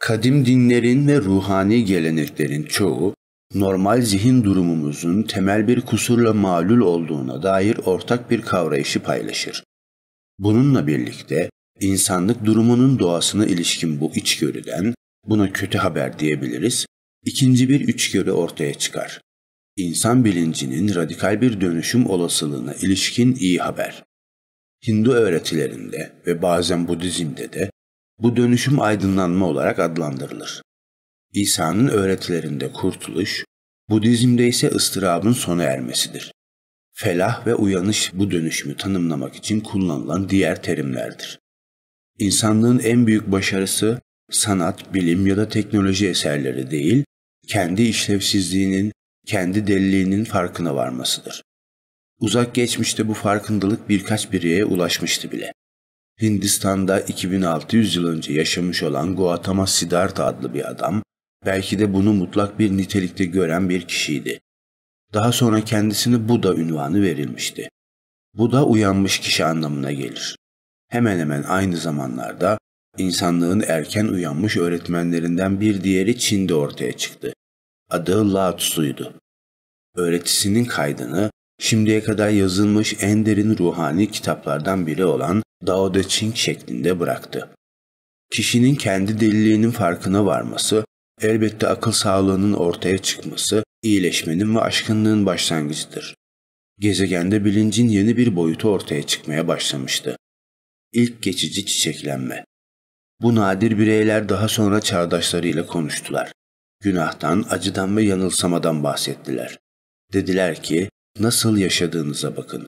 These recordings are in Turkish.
Kadim dinlerin ve ruhani geleneklerin çoğu normal zihin durumumuzun temel bir kusurla malul olduğuna dair ortak bir kavrayışı paylaşır. Bununla birlikte insanlık durumunun doğasına ilişkin bu içgörüden, buna kötü haber diyebiliriz, İkinci bir içgörü ortaya çıkar. İnsan bilincinin radikal bir dönüşüm olasılığına ilişkin iyi haber. Hindu öğretilerinde ve bazen Budizm'de de bu dönüşüm aydınlanma olarak adlandırılır. İsa'nın öğretilerinde kurtuluş, Budizm'de ise ıstırabın sona ermesidir. Felah ve uyanış bu dönüşümü tanımlamak için kullanılan diğer terimlerdir. İnsanlığın en büyük başarısı sanat, bilim ya da teknoloji eserleri değil, kendi işlevsizliğinin, kendi deliliğinin farkına varmasıdır. Uzak geçmişte bu farkındalık birkaç bireye ulaşmıştı bile. Hindistan'da 2600 yıl önce yaşamış olan Gautama Siddhartha adlı bir adam, belki de bunu mutlak bir nitelikte gören bir kişiydi. Daha sonra kendisine Buda ünvanı verilmişti. Buda uyanmış kişi anlamına gelir. Hemen hemen aynı zamanlarda insanlığın erken uyanmış öğretmenlerinden bir diğeri Çin'de ortaya çıktı. Adı Lao Tzu'ydu. Öğretisinin kaydını şimdiye kadar yazılmış en derin ruhani kitaplardan biri olan Dao De Ching şeklinde bıraktı. Kişinin kendi deliliğinin farkına varması, elbette akıl sağlığının ortaya çıkması, iyileşmenin ve aşkınlığın başlangıcıdır. Gezegende bilincin yeni bir boyutu ortaya çıkmaya başlamıştı. İlk geçici çiçeklenme. Bu nadir bireyler daha sonra çağdaşlarıyla konuştular. Günahtan, acıdan ve yanılsamadan bahsettiler. Dediler ki, nasıl yaşadığınıza bakın.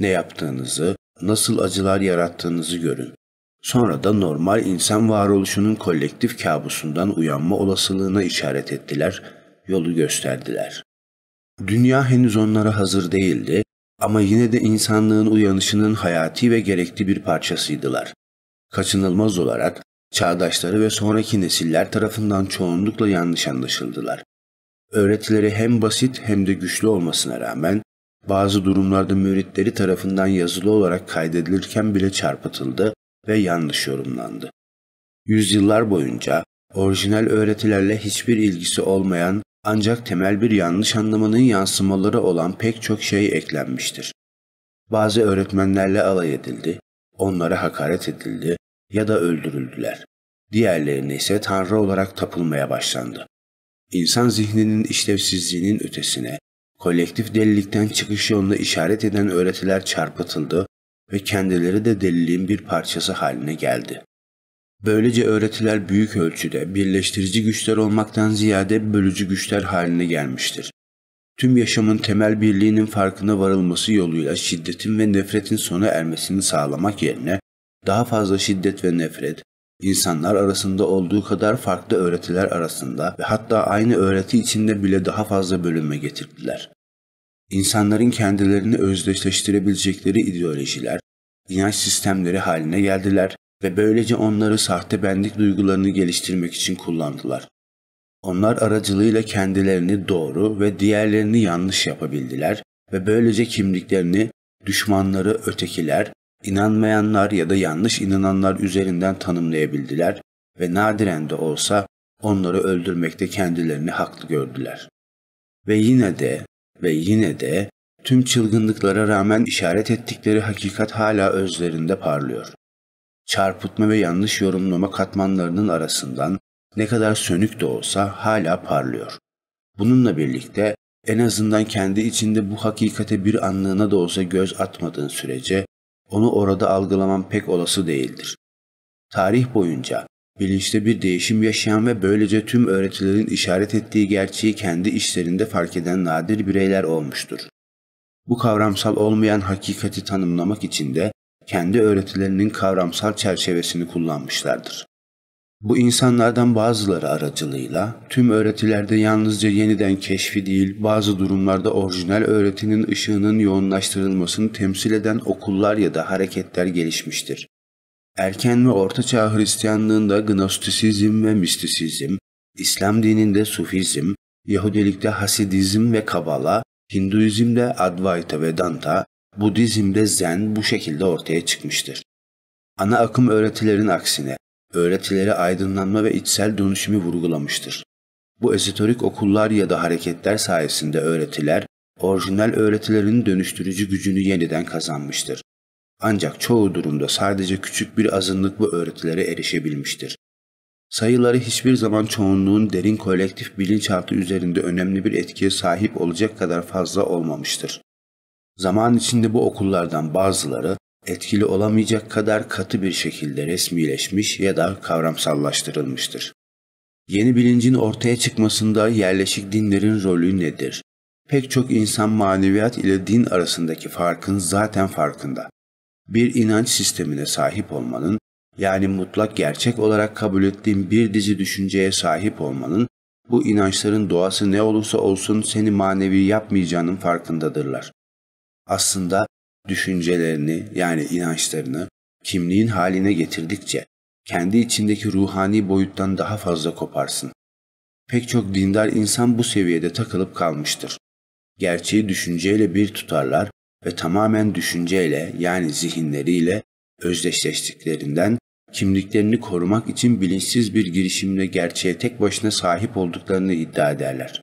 Ne yaptığınızı, nasıl acılar yarattığınızı görün. Sonra da normal insan varoluşunun kolektif kabusundan uyanma olasılığına işaret ettiler, yolu gösterdiler. Dünya henüz onlara hazır değildi ama yine de insanlığın uyanışının hayati ve gerekli bir parçasıydılar. Kaçınılmaz olarak çağdaşları ve sonraki nesiller tarafından çoğunlukla yanlış anlaşıldılar. Öğretileri hem basit hem de güçlü olmasına rağmen bazı durumlarda müritleri tarafından yazılı olarak kaydedilirken bile çarpıtıldı ve yanlış yorumlandı. Yüzyıllar boyunca orijinal öğretilerle hiçbir ilgisi olmayan ancak temel bir yanlış anlamanın yansımaları olan pek çok şey eklenmiştir. Bazı öğretmenlerle alay edildi, onlara hakaret edildi ya da öldürüldüler. Diğerlerine ise tanrı olarak tapılmaya başlandı. İnsan zihninin işlevsizliğinin ötesine kolektif delilikten çıkış yolunda işaret eden öğretiler çarpıtıldı ve kendileri de deliliğin bir parçası haline geldi. Böylece öğretiler büyük ölçüde birleştirici güçler olmaktan ziyade bölücü güçler haline gelmiştir. Tüm yaşamın temel birliğinin farkına varılması yoluyla şiddetin ve nefretin sona ermesini sağlamak yerine daha fazla şiddet ve nefret, İnsanlar arasında olduğu kadar farklı öğretiler arasında ve hatta aynı öğreti içinde bile daha fazla bölünme getirdiler. İnsanların kendilerini özdeşleştirebilecekleri ideolojiler, inanç sistemleri haline geldiler ve böylece onları sahte benlik duygularını geliştirmek için kullandılar. Onlar aracılığıyla kendilerini doğru ve diğerlerini yanlış yapabildiler ve böylece kimliklerini düşmanları ötekiler inanmayanlar ya da yanlış inananlar üzerinden tanımlayabildiler ve nadiren de olsa onları öldürmekte kendilerini haklı gördüler. Ve yine de ve yine de tüm çılgınlıklara rağmen işaret ettikleri hakikat hala özlerinde parlıyor. Çarpıtma ve yanlış yorumlama katmanlarının arasından ne kadar sönük de olsa hala parlıyor. Bununla birlikte en azından kendi içinde bu hakikate bir anlığına da olsa göz atmadığın sürece onu orada algılamam pek olası değildir. Tarih boyunca bilinçte bir değişim yaşayan ve böylece tüm öğretilerin işaret ettiği gerçeği kendi işlerinde fark eden nadir bireyler olmuştur. Bu kavramsal olmayan hakikati tanımlamak için de kendi öğretilerinin kavramsal çerçevesini kullanmışlardır. Bu insanlardan bazıları aracılığıyla tüm öğretilerde yalnızca yeniden keşfi değil bazı durumlarda orijinal öğretinin ışığının yoğunlaştırılmasını temsil eden okullar ya da hareketler gelişmiştir. Erken ve Orta Çağ Hristiyanlığında Gnostisizm ve Mistisizm, İslam dininde Sufizm, Yahudilikte Hasidizm ve Kabala, Hinduizmde Advaita ve Danta, Budizmde Zen bu şekilde ortaya çıkmıştır. Ana akım öğretilerin aksine öğretileri aydınlanma ve içsel dönüşümü vurgulamıştır. Bu ezoterik okullar ya da hareketler sayesinde öğretiler, orijinal öğretilerin dönüştürücü gücünü yeniden kazanmıştır. Ancak çoğu durumda sadece küçük bir azınlık bu öğretilere erişebilmiştir. Sayıları hiçbir zaman çoğunluğun derin kolektif bilinçaltı üzerinde önemli bir etkiye sahip olacak kadar fazla olmamıştır. Zaman içinde bu okullardan bazıları etkili olamayacak kadar katı bir şekilde resmileşmiş ya da kavramsallaştırılmıştır. Yeni bilincin ortaya çıkmasında yerleşik dinlerin rolü nedir? Pek çok insan maneviyat ile din arasındaki farkın zaten farkında. Bir inanç sistemine sahip olmanın, yani mutlak gerçek olarak kabul ettiğin bir dizi düşünceye sahip olmanın, bu inançların doğası ne olursa olsun seni manevi yapmayacağının farkındadırlar. Aslında düşüncelerini yani inançlarını kimliğin haline getirdikçe kendi içindeki ruhani boyuttan daha fazla koparsın. Pek çok dindar insan bu seviyede takılıp kalmıştır. Gerçeği düşünceyle bir tutarlar ve tamamen düşünceyle yani zihinleriyle özdeşleştiklerinden kimliklerini korumak için bilinçsiz bir girişimle gerçeğe tek başına sahip olduklarını iddia ederler.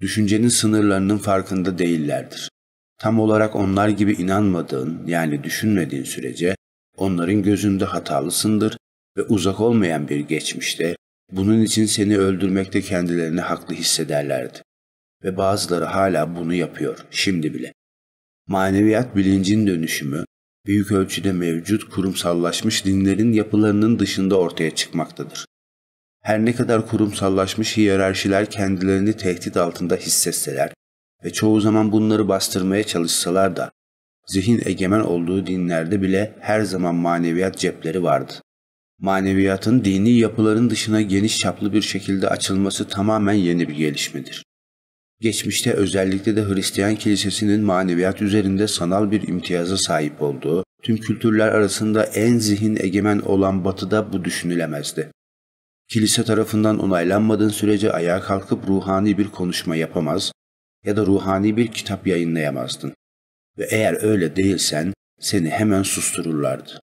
Düşüncenin sınırlarının farkında değillerdir tam olarak onlar gibi inanmadığın yani düşünmediğin sürece onların gözünde hatalısındır ve uzak olmayan bir geçmişte bunun için seni öldürmekte kendilerini haklı hissederlerdi. Ve bazıları hala bunu yapıyor, şimdi bile. Maneviyat bilincin dönüşümü, büyük ölçüde mevcut kurumsallaşmış dinlerin yapılarının dışında ortaya çıkmaktadır. Her ne kadar kurumsallaşmış hiyerarşiler kendilerini tehdit altında hissetseler, ve çoğu zaman bunları bastırmaya çalışsalar da zihin egemen olduğu dinlerde bile her zaman maneviyat cepleri vardı. Maneviyatın dini yapıların dışına geniş çaplı bir şekilde açılması tamamen yeni bir gelişmedir. Geçmişte özellikle de Hristiyan kilisesinin maneviyat üzerinde sanal bir imtiyaza sahip olduğu, tüm kültürler arasında en zihin egemen olan batıda bu düşünülemezdi. Kilise tarafından onaylanmadığın sürece ayağa kalkıp ruhani bir konuşma yapamaz, ya da ruhani bir kitap yayınlayamazdın. Ve eğer öyle değilsen seni hemen sustururlardı.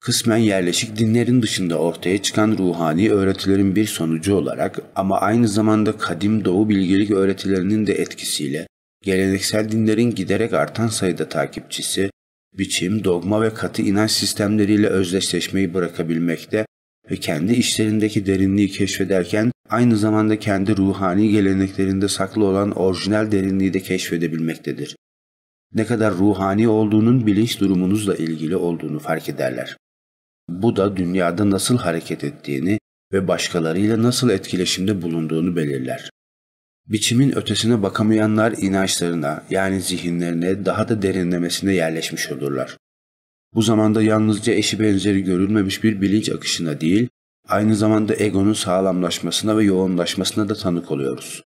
Kısmen yerleşik dinlerin dışında ortaya çıkan ruhani öğretilerin bir sonucu olarak ama aynı zamanda kadim doğu bilgelik öğretilerinin de etkisiyle geleneksel dinlerin giderek artan sayıda takipçisi, biçim, dogma ve katı inanç sistemleriyle özdeşleşmeyi bırakabilmekte ve kendi işlerindeki derinliği keşfederken aynı zamanda kendi ruhani geleneklerinde saklı olan orijinal derinliği de keşfedebilmektedir. Ne kadar ruhani olduğunun bilinç durumunuzla ilgili olduğunu fark ederler. Bu da dünyada nasıl hareket ettiğini ve başkalarıyla nasıl etkileşimde bulunduğunu belirler. Biçimin ötesine bakamayanlar inançlarına yani zihinlerine daha da derinlemesine yerleşmiş olurlar. Bu zamanda yalnızca eşi benzeri görülmemiş bir bilinç akışına değil, aynı zamanda egonun sağlamlaşmasına ve yoğunlaşmasına da tanık oluyoruz.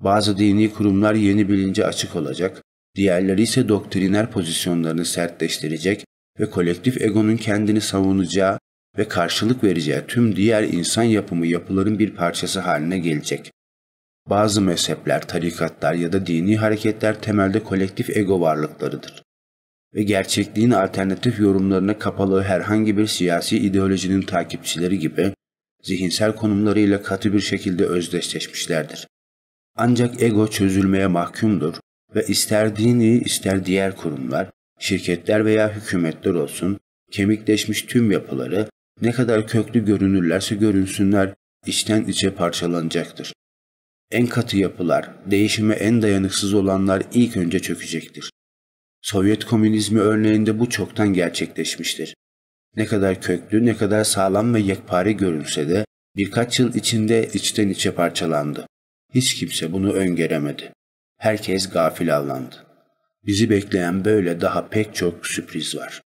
Bazı dini kurumlar yeni bilince açık olacak, diğerleri ise doktriner pozisyonlarını sertleştirecek ve kolektif egonun kendini savunacağı ve karşılık vereceği tüm diğer insan yapımı yapıların bir parçası haline gelecek. Bazı mezhepler, tarikatlar ya da dini hareketler temelde kolektif ego varlıklarıdır ve gerçekliğin alternatif yorumlarına kapalı herhangi bir siyasi ideolojinin takipçileri gibi zihinsel konumlarıyla katı bir şekilde özdeşleşmişlerdir. Ancak ego çözülmeye mahkumdur ve ister dini ister diğer kurumlar, şirketler veya hükümetler olsun kemikleşmiş tüm yapıları ne kadar köklü görünürlerse görünsünler içten içe parçalanacaktır. En katı yapılar, değişime en dayanıksız olanlar ilk önce çökecektir. Sovyet komünizmi örneğinde bu çoktan gerçekleşmiştir. Ne kadar köklü, ne kadar sağlam ve yekpare görünse de birkaç yıl içinde içten içe parçalandı. Hiç kimse bunu öngöremedi. Herkes gafil avlandı. Bizi bekleyen böyle daha pek çok sürpriz var.